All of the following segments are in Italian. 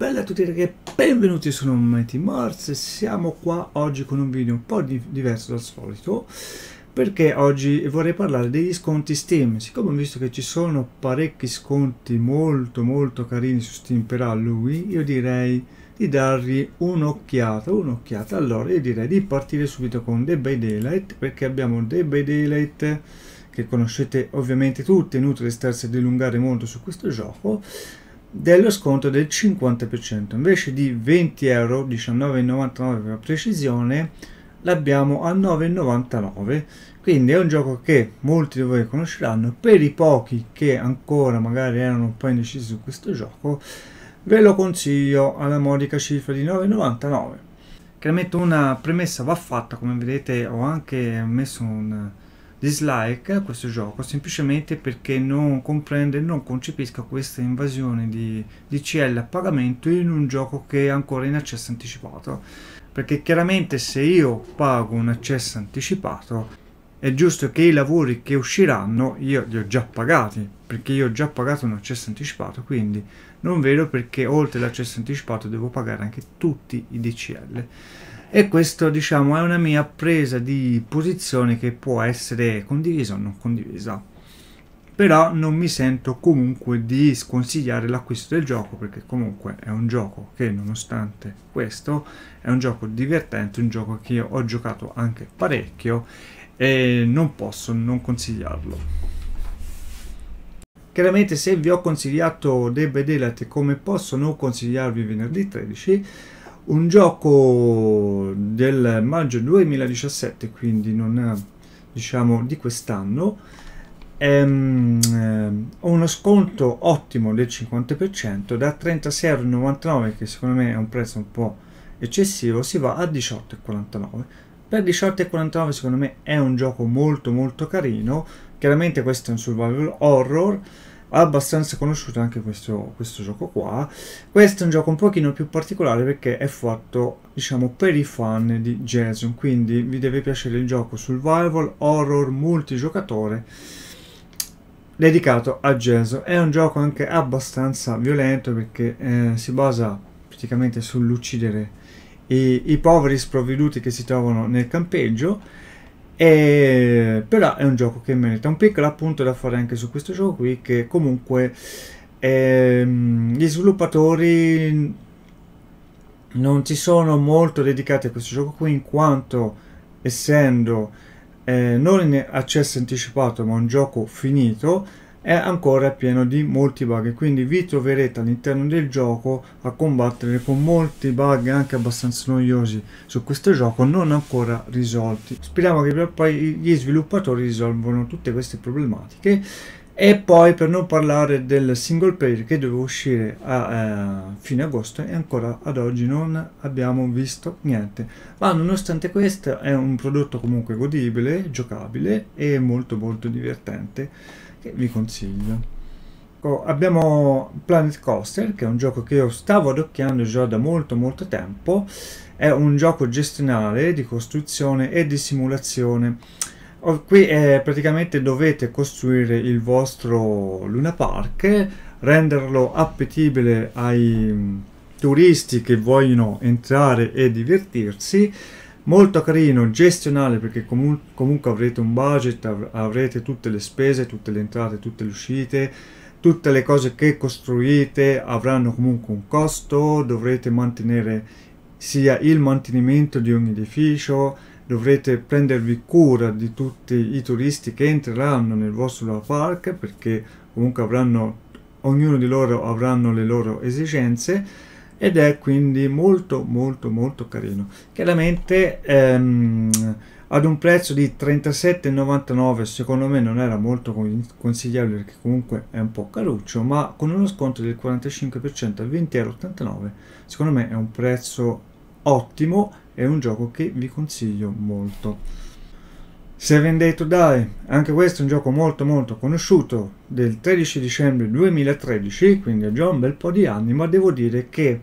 Bella a tutti ragazzi, benvenuti su Mighty Mars siamo qua oggi con un video un po' di diverso dal solito perché oggi vorrei parlare degli sconti Steam siccome ho visto che ci sono parecchi sconti molto molto carini su Steam per Halloween io direi di dargli un'occhiata un'occhiata allora io direi di partire subito con The by Daylight perché abbiamo The by Daylight che conoscete ovviamente tutti è inutile starsi a dilungare molto su questo gioco dello sconto del 50%. Invece di 20 euro, 19,99 per precisione, l'abbiamo a 9,99. Quindi è un gioco che molti di voi conosceranno. Per i pochi che ancora magari erano un po' indecisi su questo gioco, ve lo consiglio alla modica cifra di 9,99. Chiaramente una premessa va fatta, come vedete ho anche messo un dislike questo gioco semplicemente perché non comprende, non concepisca questa invasione di, di CL a pagamento in un gioco che è ancora in accesso anticipato. Perché chiaramente se io pago un accesso anticipato è giusto che i lavori che usciranno io li ho già pagati perché io ho già pagato un accesso anticipato quindi non vedo perché oltre l'accesso anticipato devo pagare anche tutti i DCL e questo diciamo è una mia presa di posizione che può essere condivisa o non condivisa però non mi sento comunque di sconsigliare l'acquisto del gioco perché comunque è un gioco che nonostante questo è un gioco divertente, un gioco che io ho giocato anche parecchio e non posso non consigliarlo. Chiaramente se vi ho consigliato Day by come posso non consigliarvi venerdì 13 un gioco del maggio 2017, quindi non diciamo di quest'anno. Ehm, eh, uno sconto ottimo del 50% da 36,99€ che secondo me è un prezzo un po' eccessivo si va a 18,49 per 18,49 secondo me è un gioco molto molto carino chiaramente questo è un survival horror abbastanza conosciuto anche questo, questo gioco qua. Questo è un gioco un pochino più particolare perché è fatto, diciamo, per i fan di Jason, quindi vi deve piacere il gioco survival, horror, multigiocatore dedicato a Jason. È un gioco anche abbastanza violento perché eh, si basa praticamente sull'uccidere i, i poveri sprovveduti che si trovano nel campeggio e, però è un gioco che merita un piccolo appunto da fare anche su questo gioco qui che comunque ehm, gli sviluppatori non si sono molto dedicati a questo gioco qui in quanto essendo eh, non in accesso anticipato ma un gioco finito è ancora pieno di molti bug quindi vi troverete all'interno del gioco a combattere con molti bug anche abbastanza noiosi su questo gioco non ancora risolti speriamo che poi gli sviluppatori risolvano tutte queste problematiche e poi per non parlare del single player che doveva uscire a eh, fine agosto e ancora ad oggi non abbiamo visto niente ma nonostante questo è un prodotto comunque godibile giocabile e molto molto divertente che vi consiglio. Oh, abbiamo Planet Coaster, che è un gioco che io stavo adocchiando già da molto molto tempo. È un gioco gestionale di costruzione e di simulazione. Oh, qui eh, praticamente dovete costruire il vostro Luna Park, renderlo appetibile ai mm, turisti che vogliono entrare e divertirsi molto carino, gestionale perché comu comunque avrete un budget, av avrete tutte le spese, tutte le entrate, tutte le uscite, tutte le cose che costruite avranno comunque un costo, dovrete mantenere sia il mantenimento di ogni edificio, dovrete prendervi cura di tutti i turisti che entreranno nel vostro park perché comunque avranno ognuno di loro avranno le loro esigenze ed è quindi molto molto molto carino chiaramente ehm, ad un prezzo di 37,99 secondo me non era molto consigliabile perché comunque è un po' caruccio ma con uno sconto del 45% a 20,89€ secondo me è un prezzo ottimo è un gioco che vi consiglio molto Seven Day to Die, anche questo è un gioco molto molto conosciuto del 13 dicembre 2013, quindi già un bel po' di anni, ma devo dire che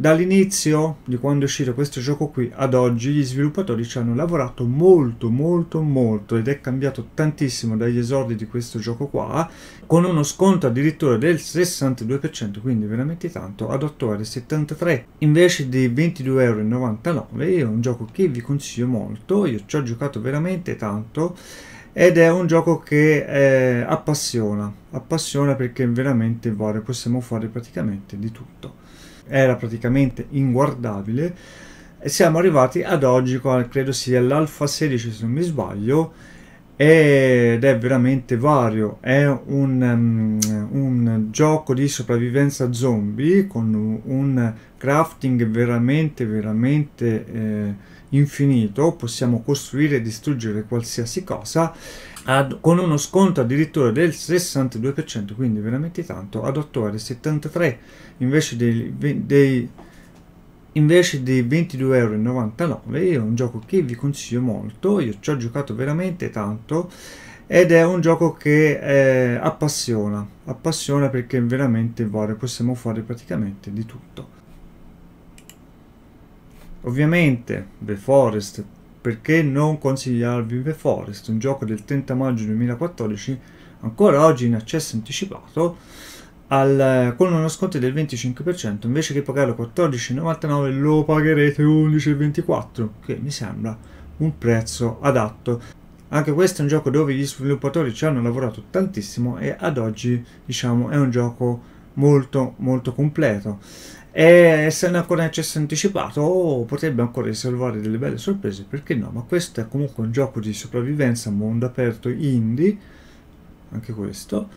Dall'inizio di quando è uscito questo gioco qui ad oggi gli sviluppatori ci hanno lavorato molto molto molto ed è cambiato tantissimo dagli esordi di questo gioco qua con uno sconto addirittura del 62% quindi veramente tanto ad 8,73€ invece di 22,99€ è un gioco che vi consiglio molto io ci ho giocato veramente tanto ed è un gioco che eh, appassiona appassiona perché veramente vale possiamo fare praticamente di tutto era praticamente inguardabile e siamo arrivati ad oggi con credo sia l'alfa 16 se non mi sbaglio ed è veramente vario è un, um, un gioco di sopravvivenza zombie con un crafting veramente veramente eh, infinito possiamo costruire e distruggere qualsiasi cosa ad, con uno sconto addirittura del 62%, quindi veramente tanto, ad 8 ore 73 invece dei, dei invece dei 22,99€ è un gioco che vi consiglio molto, io ci ho giocato veramente tanto ed è un gioco che eh, appassiona, appassiona perché veramente vale, possiamo fare praticamente di tutto. Ovviamente The Forest perché non consigliarvi The Forest, un gioco del 30 maggio 2014, ancora oggi in accesso anticipato, al, con uno sconto del 25%, invece che pagarlo 14,99 lo pagherete 11,24, che mi sembra un prezzo adatto. Anche questo è un gioco dove gli sviluppatori ci hanno lavorato tantissimo e ad oggi diciamo è un gioco molto molto completo e essendo ancora in accesso anticipato potrebbe ancora riservare delle belle sorprese perché no ma questo è comunque un gioco di sopravvivenza mondo aperto indie anche questo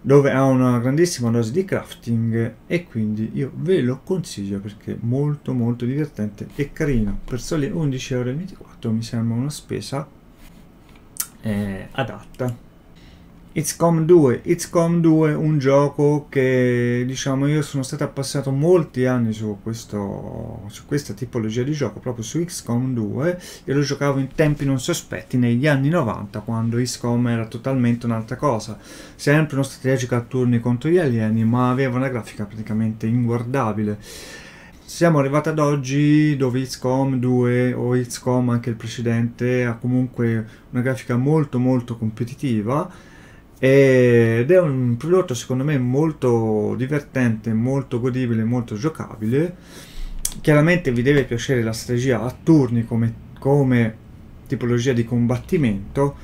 dove ha una grandissima dose di crafting e quindi io ve lo consiglio perché è molto molto divertente e carino per soli euro mi sembra una spesa eh, adatta XCOM 2, XCOM 2 un gioco che diciamo io sono stato appassionato molti anni su, questo, su questa tipologia di gioco, proprio su XCOM 2 e lo giocavo in tempi non sospetti negli anni 90 quando XCOM era totalmente un'altra cosa, sempre uno strategico a turni contro gli alieni ma aveva una grafica praticamente inguardabile. Siamo arrivati ad oggi dove XCOM 2 o XCOM anche il precedente ha comunque una grafica molto molto competitiva ed è un prodotto secondo me molto divertente, molto godibile, molto giocabile. Chiaramente vi deve piacere la strategia a turni come, come tipologia di combattimento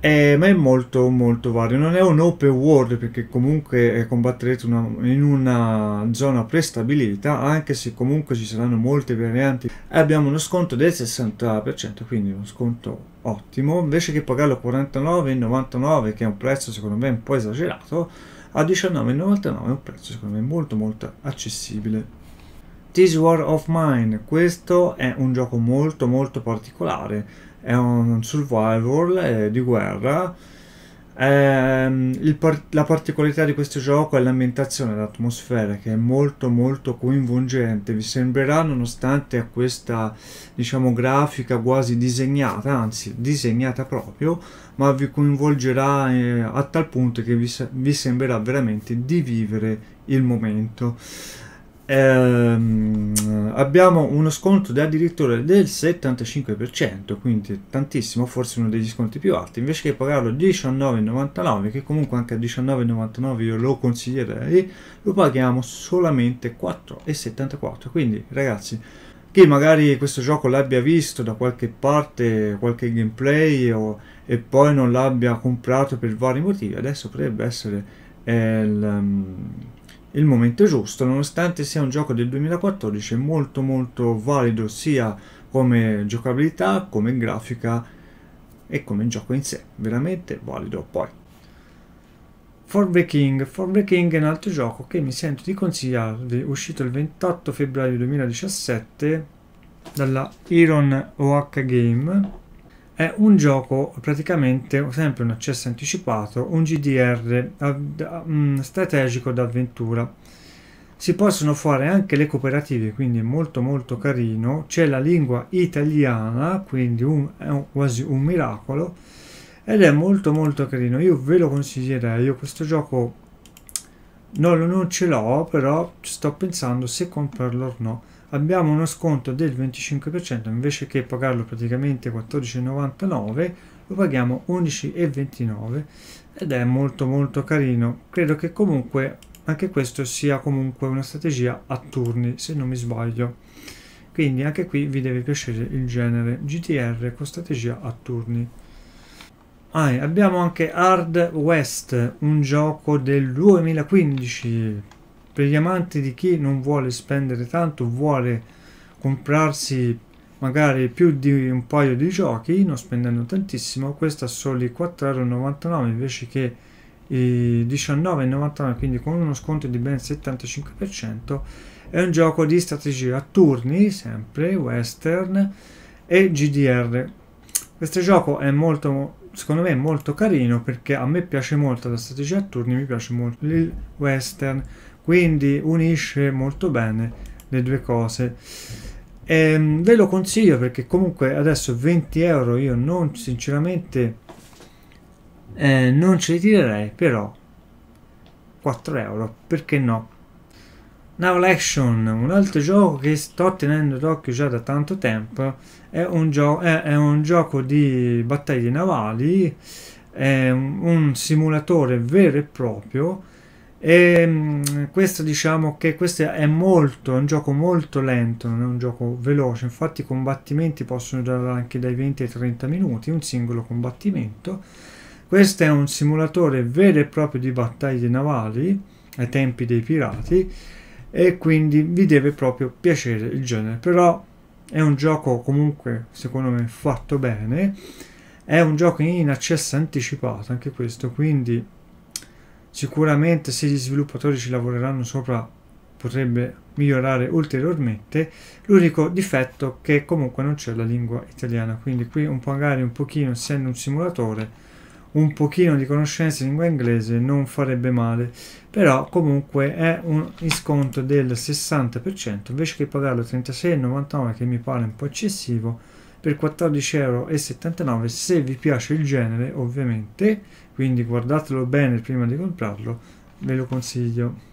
eh, ma è molto molto vario, non è un open world perché comunque eh, combatterete una, in una zona prestabilita anche se comunque ci saranno molte varianti abbiamo uno sconto del 60% quindi uno sconto ottimo invece che pagarlo 49,99 che è un prezzo secondo me un po' esagerato a 19,99 è un prezzo secondo me molto molto accessibile This War of Mine, questo è un gioco molto molto particolare, è un survival eh, di guerra. Eh, par la particolarità di questo gioco è l'ambientazione, l'atmosfera che è molto molto coinvolgente. Vi sembrerà, nonostante questa diciamo grafica quasi disegnata, anzi disegnata proprio, ma vi coinvolgerà eh, a tal punto che vi, vi sembrerà veramente di vivere il momento ehm, abbiamo uno sconto da addirittura del 75%, quindi tantissimo, forse uno degli sconti più alti, invece che pagarlo 19,99, che comunque anche a 19,99 io lo consiglierei, lo paghiamo solamente 4,74, quindi ragazzi chi magari questo gioco l'abbia visto da qualche parte, qualche gameplay o, e poi non l'abbia comprato per vari motivi, adesso potrebbe essere eh, il, il momento giusto, nonostante sia un gioco del 2014 molto molto valido sia come giocabilità, come grafica e come gioco in sé, veramente valido poi. For the King. For the King è un altro gioco che mi sento di consigliarvi, uscito il 28 febbraio 2017 dalla Iron OH Game è un gioco praticamente sempre un accesso anticipato, un GDR mm, strategico d'avventura. Si possono fare anche le cooperative, quindi è molto molto carino. C'è la lingua italiana, quindi un, è un, quasi un miracolo. Ed è molto molto carino, io ve lo consiglierei, io questo gioco no, non ce l'ho, però sto pensando se comprarlo o no abbiamo uno sconto del 25% invece che pagarlo praticamente 14,99 lo paghiamo 11,29 ed è molto molto carino credo che comunque anche questo sia comunque una strategia a turni se non mi sbaglio quindi anche qui vi deve piacere il genere GTR con strategia a turni ah, abbiamo anche Hard West un gioco del 2015 per gli amanti di chi non vuole spendere tanto, vuole comprarsi magari più di un paio di giochi, non spendendo tantissimo, questa a soli 4,99€ invece che i 19,99 quindi con uno sconto di ben 75%, è un gioco di strategia a turni, sempre western e GDR. Questo gioco è molto secondo me è molto carino perché a me piace molto la strategia a turni, mi piace molto il western, quindi unisce molto bene le due cose e ehm, ve lo consiglio perché comunque adesso 20 euro io non sinceramente eh, non li tirerei però 4 euro perché no Naval Action, un altro gioco che sto tenendo d'occhio già da tanto tempo, è un, gio è, è un gioco di battaglie navali, è un, un simulatore vero e proprio, e mm, questo diciamo che questo è molto, è un gioco molto lento, non è un gioco veloce, infatti i combattimenti possono durare anche dai 20 ai 30 minuti, un singolo combattimento. Questo è un simulatore vero e proprio di battaglie navali ai tempi dei pirati e quindi vi deve proprio piacere il genere, però è un gioco comunque secondo me fatto bene, è un gioco in accesso anticipato anche questo, quindi Sicuramente se gli sviluppatori ci lavoreranno sopra potrebbe migliorare ulteriormente. L'unico difetto è che comunque non c'è la lingua italiana, quindi qui un po' magari un pochino, essendo un simulatore, un pochino di conoscenza in lingua inglese non farebbe male, però comunque è un sconto del 60%, invece che pagarlo 36,99 che mi pare un po' eccessivo, per 14,79€ se vi piace il genere ovviamente quindi guardatelo bene prima di comprarlo ve lo consiglio